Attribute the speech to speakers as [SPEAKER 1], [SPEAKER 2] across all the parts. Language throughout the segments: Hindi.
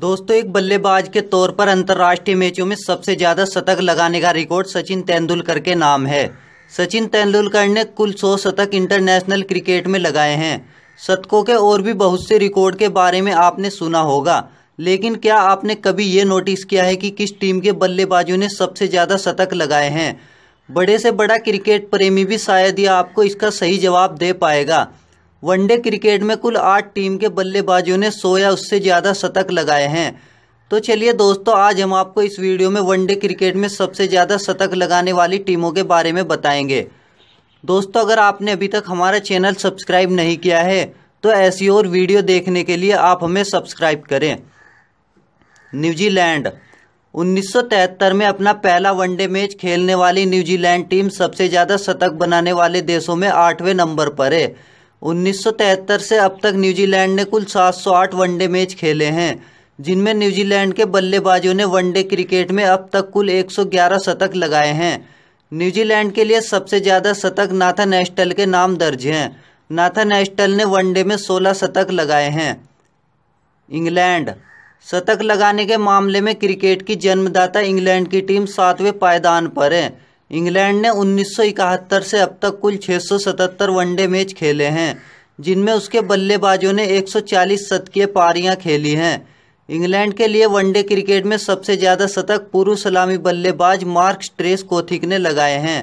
[SPEAKER 1] दोस्तों एक बल्लेबाज के तौर पर अंतर्राष्ट्रीय मैचों में सबसे ज़्यादा शतक लगाने का रिकॉर्ड सचिन तेंदुलकर के नाम है सचिन तेंदुलकर ने कुल सौ शतक इंटरनेशनल क्रिकेट में लगाए हैं शतकों के और भी बहुत से रिकॉर्ड के बारे में आपने सुना होगा लेकिन क्या आपने कभी ये नोटिस किया है कि किस टीम के बल्लेबाजों ने सबसे ज़्यादा शतक लगाए हैं बड़े से बड़ा क्रिकेट प्रेमी भी शायद ही आपको इसका सही जवाब दे पाएगा वनडे क्रिकेट में कुल आठ टीम के बल्लेबाजों ने सौ या उससे ज़्यादा शतक लगाए हैं तो चलिए दोस्तों आज हम आपको इस वीडियो में वनडे क्रिकेट में सबसे ज़्यादा शतक लगाने वाली टीमों के बारे में बताएंगे दोस्तों अगर आपने अभी तक हमारा चैनल सब्सक्राइब नहीं किया है तो ऐसी और वीडियो देखने के लिए आप हमें सब्सक्राइब करें न्यूजीलैंड 1973 में अपना पहला वनडे मैच खेलने वाली न्यूजीलैंड टीम सबसे ज़्यादा शतक बनाने वाले देशों में आठवें नंबर पर है 1973 से अब तक न्यूजीलैंड ने कुल 708 वनडे मैच खेले हैं जिनमें न्यूजीलैंड के बल्लेबाजों ने वनडे क्रिकेट में अब तक कुल 111 शतक लगाए हैं न्यूजीलैंड के लिए सबसे ज़्यादा शतक नाथन एस्टल के नाम दर्ज हैं नाथन एस्टल ने वनडे में 16 शतक लगाए हैं इंग्लैंड शतक लगाने के मामले में क्रिकेट की जन्मदाता इंग्लैंड की टीम सातवें पायदान पर है इंग्लैंड ने उन्नीस से अब तक कुल 677 वनडे मैच खेले हैं जिनमें उसके बल्लेबाजों ने 140 शतकीय पारियां खेली हैं इंग्लैंड के लिए वनडे क्रिकेट में सबसे ज़्यादा शतक पूर्व सलामी बल्लेबाज मार्क ट्रेस कोथिक ने लगाए हैं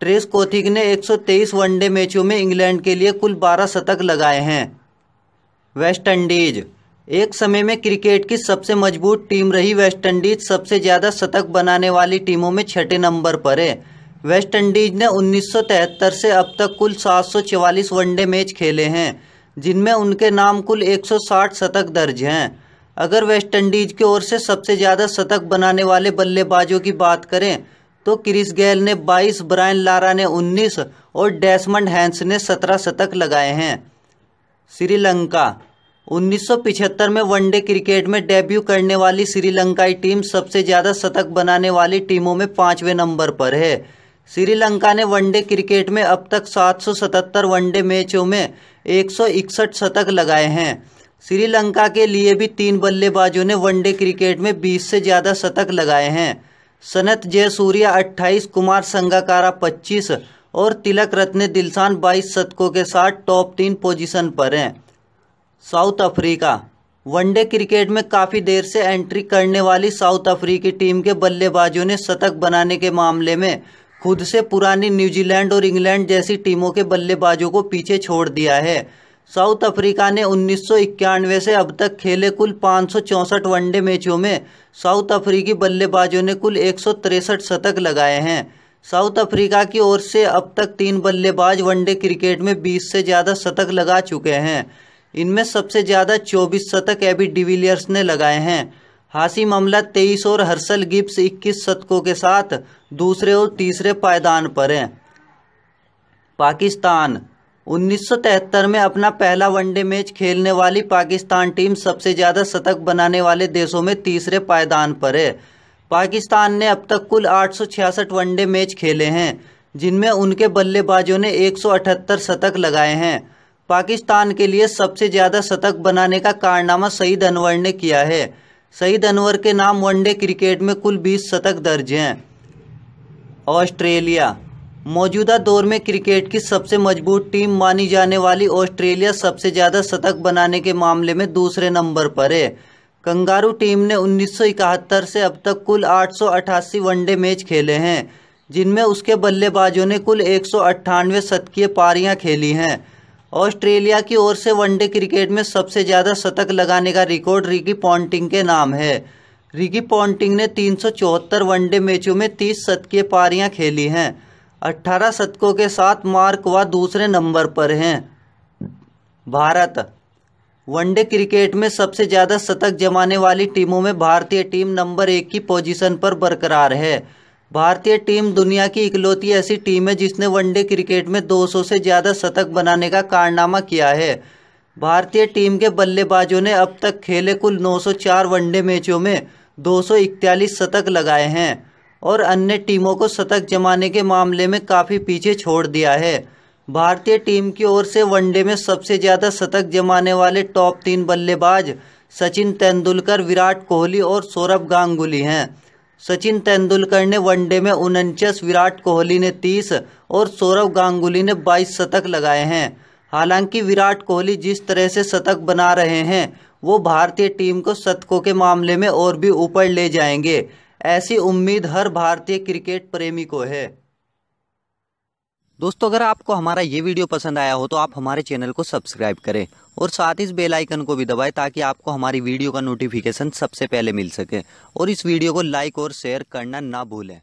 [SPEAKER 1] ट्रेस कोथिक ने 123 वनडे मैचों में इंग्लैंड के लिए कुल 12 शतक लगाए हैं वेस्टइंडीज एक समय में क्रिकेट की सबसे मजबूत टीम रही वेस्टइंडीज सबसे ज़्यादा शतक बनाने वाली टीमों में छठे नंबर पर है वेस्टइंडीज ने 1973 से अब तक कुल सात वनडे मैच खेले हैं जिनमें उनके नाम कुल 160 शतक दर्ज हैं अगर वेस्टइंडीज की ओर से सबसे ज़्यादा शतक बनाने वाले बल्लेबाजों की बात करें तो क्रिस गेल ने 22 ब्रायन लारा ने 19 और डेसमंड हैंस ने 17 शतक लगाए हैं श्रीलंका उन्नीस में वनडे क्रिकेट में डेब्यू करने वाली श्रीलंकाई टीम सबसे ज़्यादा शतक बनाने वाली टीमों में पाँचवें नंबर पर है श्रीलंका ने वनडे क्रिकेट में अब तक 777 वनडे मैचों में एक शतक लगाए हैं श्रीलंका के लिए भी तीन बल्लेबाजों ने वनडे क्रिकेट में 20 से ज़्यादा शतक लगाए हैं सनत जयसूर्या 28, कुमार संगाकारा 25 और तिलक रत्न दिलसान 22 शतकों के साथ टॉप तीन पोजीशन पर हैं साउथ अफ्रीका वनडे क्रिकेट में काफ़ी देर से एंट्री करने वाली साउथ अफ्रीकी टीम के बल्लेबाजों ने शतक बनाने के मामले में खुद से पुरानी न्यूजीलैंड और इंग्लैंड जैसी टीमों के बल्लेबाजों को पीछे छोड़ दिया है साउथ अफ्रीका ने उन्नीस से अब तक खेले कुल पाँच वनडे मैचों में साउथ अफ्रीकी बल्लेबाजों ने कुल एक शतक लगाए हैं साउथ अफ्रीका की ओर से अब तक तीन बल्लेबाज वनडे क्रिकेट में 20 से ज़्यादा शतक लगा चुके हैं इनमें सबसे ज़्यादा 24 शतक एबी डिविलियर्स ने लगाए हैं हासी अमला 23 और हर्सल गिब्स 21 शतकों के साथ दूसरे और तीसरे पायदान पर हैं पाकिस्तान 1973 में अपना पहला वनडे मैच खेलने वाली पाकिस्तान टीम सबसे ज़्यादा शतक बनाने वाले देशों में तीसरे पायदान पर है पाकिस्तान ने अब तक कुल 866 वनडे मैच खेले हैं जिनमें उनके बल्लेबाजों ने 178 शतक लगाए हैं पाकिस्तान के लिए सबसे ज़्यादा शतक बनाने का कारनामा सईद अनवर ने किया है सईद अनवर के नाम वनडे क्रिकेट में कुल 20 शतक दर्ज हैं ऑस्ट्रेलिया मौजूदा दौर में क्रिकेट की सबसे मजबूत टीम मानी जाने वाली ऑस्ट्रेलिया सबसे ज़्यादा शतक बनाने के मामले में दूसरे नंबर पर है कंगारू टीम ने 1971 से अब तक कुल 888 वनडे मैच खेले हैं जिनमें उसके बल्लेबाजों ने कुल एक सौ शतकीय पारियां खेली हैं ऑस्ट्रेलिया की ओर से वनडे क्रिकेट में सबसे ज़्यादा शतक लगाने का रिकॉर्ड रिकी पॉन्टिंग के नाम है रिकी पॉन्टिंग ने तीन वनडे मैचों में तीस शतकीय पारियाँ खेली हैं अट्ठारह शतकों के साथ मार्क व दूसरे नंबर पर हैं भारत वनडे क्रिकेट में सबसे ज़्यादा शतक जमाने वाली टीमों में भारतीय टीम नंबर एक की पोजीशन पर बरकरार है भारतीय टीम दुनिया की इकलौती ऐसी टीम है जिसने वनडे क्रिकेट में 200 से ज़्यादा शतक बनाने का कारनामा किया है भारतीय टीम के बल्लेबाजों ने अब तक खेले कुल 904 वनडे मैचों में दो शतक लगाए हैं और अन्य टीमों को शतक जमाने के मामले में काफ़ी पीछे छोड़ दिया है भारतीय टीम की ओर से वनडे में सबसे ज़्यादा शतक जमाने वाले टॉप तीन बल्लेबाज सचिन तेंदुलकर विराट कोहली और सौरभ गांगुली हैं सचिन तेंदुलकर ने वनडे में उनचास विराट कोहली ने 30 और सौरव गांगुली ने 22 शतक लगाए हैं हालांकि विराट कोहली जिस तरह से शतक बना रहे हैं वो भारतीय टीम को शतकों के मामले में और भी ऊपर ले जाएंगे ऐसी उम्मीद हर भारतीय क्रिकेट प्रेमी को है दोस्तों अगर आपको हमारा ये वीडियो पसंद आया हो तो आप हमारे चैनल को सब्सक्राइब करें और साथ इस बेल आइकन को भी दबाएं ताकि आपको हमारी वीडियो का नोटिफिकेशन सबसे पहले मिल सके और इस वीडियो को लाइक और शेयर करना ना भूलें